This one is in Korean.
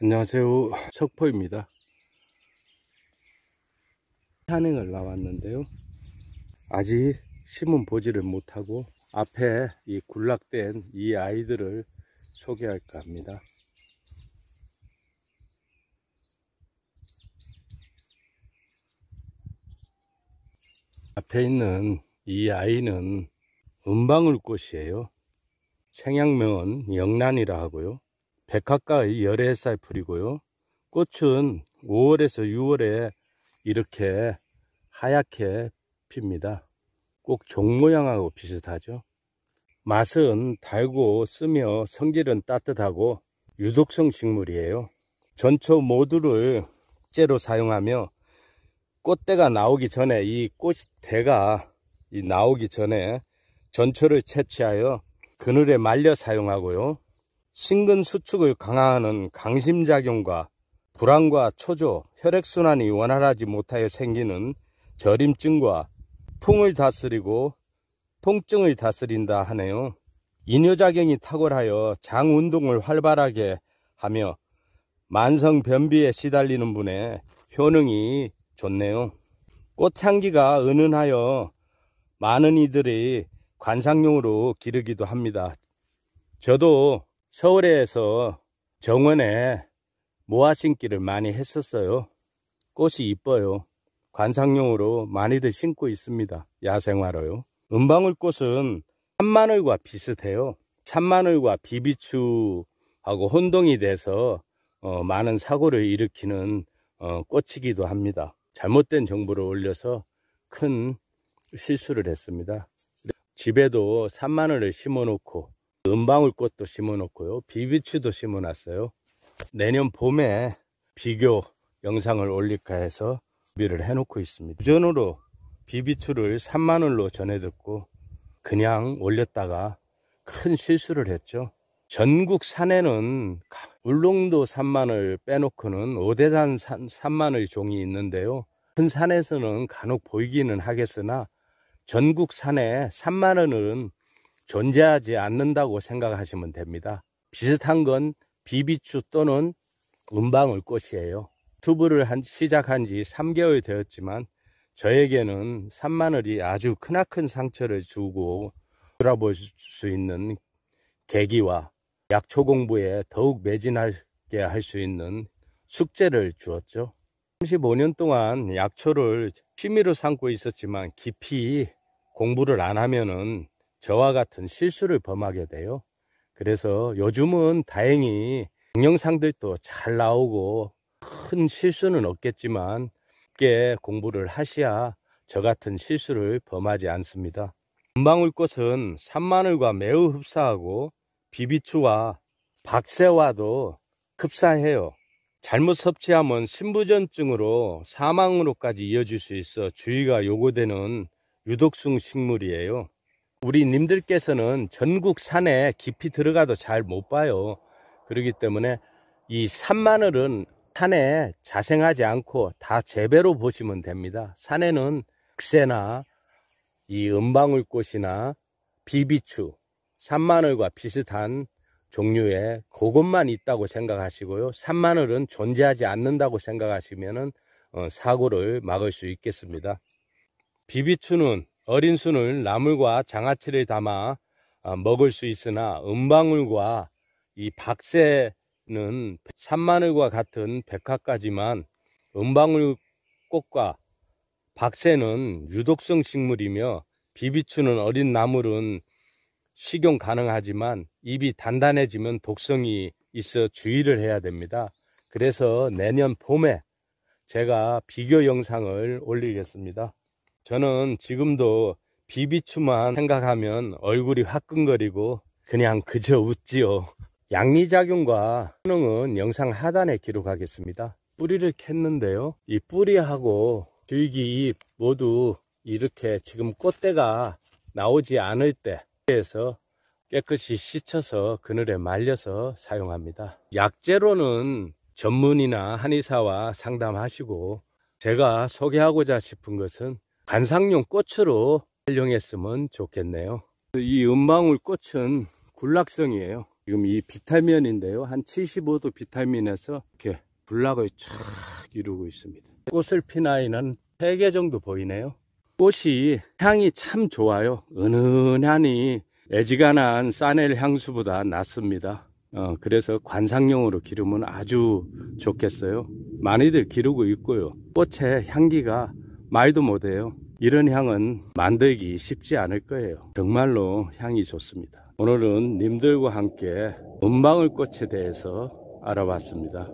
안녕하세요 석포입니다 산행을 나왔는데요 아직 심은 보지를 못하고 앞에 이 군락된 이 아이들을 소개할까 합니다 앞에 있는 이 아이는 은방울꽃이에요 생양명은 영란이라 하고요 백합과의 열애 햇살 풀이고요. 꽃은 5월에서 6월에 이렇게 하얗게 핍니다. 꼭 종 모양하고 비슷하죠. 맛은 달고 쓰며 성질은 따뜻하고 유독성 식물이에요. 전초 모두를 째로 사용하며 꽃대가 나오기 전에 이 꽃대가 나오기 전에 전초를 채취하여 그늘에 말려 사용하고요. 심근 수축을 강화하는 강심작용과 불안과 초조, 혈액순환이 원활하지 못하여 생기는 저림증과 풍을 다스리고 통증을 다스린다 하네요. 이뇨작용이 탁월하여 장 운동을 활발하게 하며 만성 변비에 시달리는 분의 효능이 좋네요. 꽃향기가 은은하여 많은 이들이 관상용으로 기르기도 합니다. 저도 서울에서 정원에 모아 심기를 많이 했었어요. 꽃이 이뻐요. 관상용으로 많이들 심고 있습니다. 야생화로요. 은방울꽃은 산마늘과 비슷해요. 산마늘과 비비추하고 혼동이 돼서 어, 많은 사고를 일으키는 어, 꽃이기도 합니다. 잘못된 정보를 올려서 큰 실수를 했습니다. 집에도 산마늘을 심어놓고 은방울꽃도 심어놓고요. 비비추도 심어놨어요. 내년 봄에 비교 영상을 올릴까 해서 준비를 해놓고 있습니다. 전으로 비비추를 3만원로 으 전해듣고 그냥 올렸다가 큰 실수를 했죠. 전국 산에는 울릉도 산만을 빼놓고는 오대산 산, 산만의 종이 있는데요. 큰 산에서는 간혹 보이기는 하겠으나 전국 산에 산만원은 존재하지 않는다고 생각하시면 됩니다. 비슷한 건 비비추 또는 은방울꽃이에요. 투브를 한, 시작한 지 3개월 되었지만 저에게는 산마늘이 아주 크나큰 상처를 주고 돌아볼 수 있는 계기와 약초 공부에 더욱 매진하게 할 수 있는 숙제를 주었죠. 35년 동안 약초를 취미로 삼고 있었지만 깊이 공부를 안 하면은 저와 같은 실수를 범하게 돼요. 그래서 요즘은 다행히 동영상들도 잘 나오고 큰 실수는 없겠지만 깊게 공부를 하셔야 저 같은 실수를 범하지 않습니다. 금방울꽃은 산마늘과 매우 흡사하고 비비추와 박새와도 급사해요. 잘못 섭취하면 신부전증으로 사망으로까지 이어질 수 있어 주의가 요구되는 유독성 식물이에요. 우리 님들께서는 전국 산에 깊이 들어가도 잘 못 봐요. 그러기 때문에 이 산마늘은 산에 자생하지 않고 다 재배로 보시면 됩니다. 산에는 극세나 이 은방울꽃이나 비비추, 산마늘과 비슷한 종류의 그것만 있다고 생각하시고요. 산마늘은 존재하지 않는다고 생각하시면 어, 사고를 막을 수 있겠습니다. 비비추는 어린 순을 나물과 장아찌를 담아 아, 먹을 수 있으나 은방울과 이 박새는 산마늘과 같은 백화까지만 은방울꽃과 박새는 유독성 식물이며 비비추는 어린 나물은 식용 가능하지만 입이 단단해지면 독성이 있어 주의를 해야 됩니다. 그래서 내년 봄에 제가 비교 영상을 올리겠습니다. 저는 지금도 비비추만 생각하면 얼굴이 화끈거리고 그냥 그저 웃지요. 양리작용과 효능은 영상 하단에 기록하겠습니다. 뿌리를 캤는데요. 이 뿌리하고 줄기잎 모두 이렇게 지금 꽃대가 나오지 않을 때에서 깨끗이 씻어서 그늘에 말려서 사용합니다. 약재로는 전문이나 한의사와 상담하시고 제가 소개하고자 싶은 것은 관상용 꽃으로 활용했으면 좋겠네요 이 은방울 꽃은 군락성이에요 지금 이 비타민인데요 한 75도 비타민에서 이렇게 군락을 쫙 이루고 있습니다 꽃을 핀 아이는 3개 정도 보이네요 꽃이 향이 참 좋아요 은은하니 애지간한 싸넬 향수보다 낫습니다 어, 그래서 관상용으로 기르면 아주 좋겠어요 많이들 기르고 있고요 꽃의 향기가 말도 못해요 이런 향은 만들기 쉽지 않을 거예요 정말로 향이 좋습니다 오늘은 님들과 함께 은방울꽃에 대해서 알아봤습니다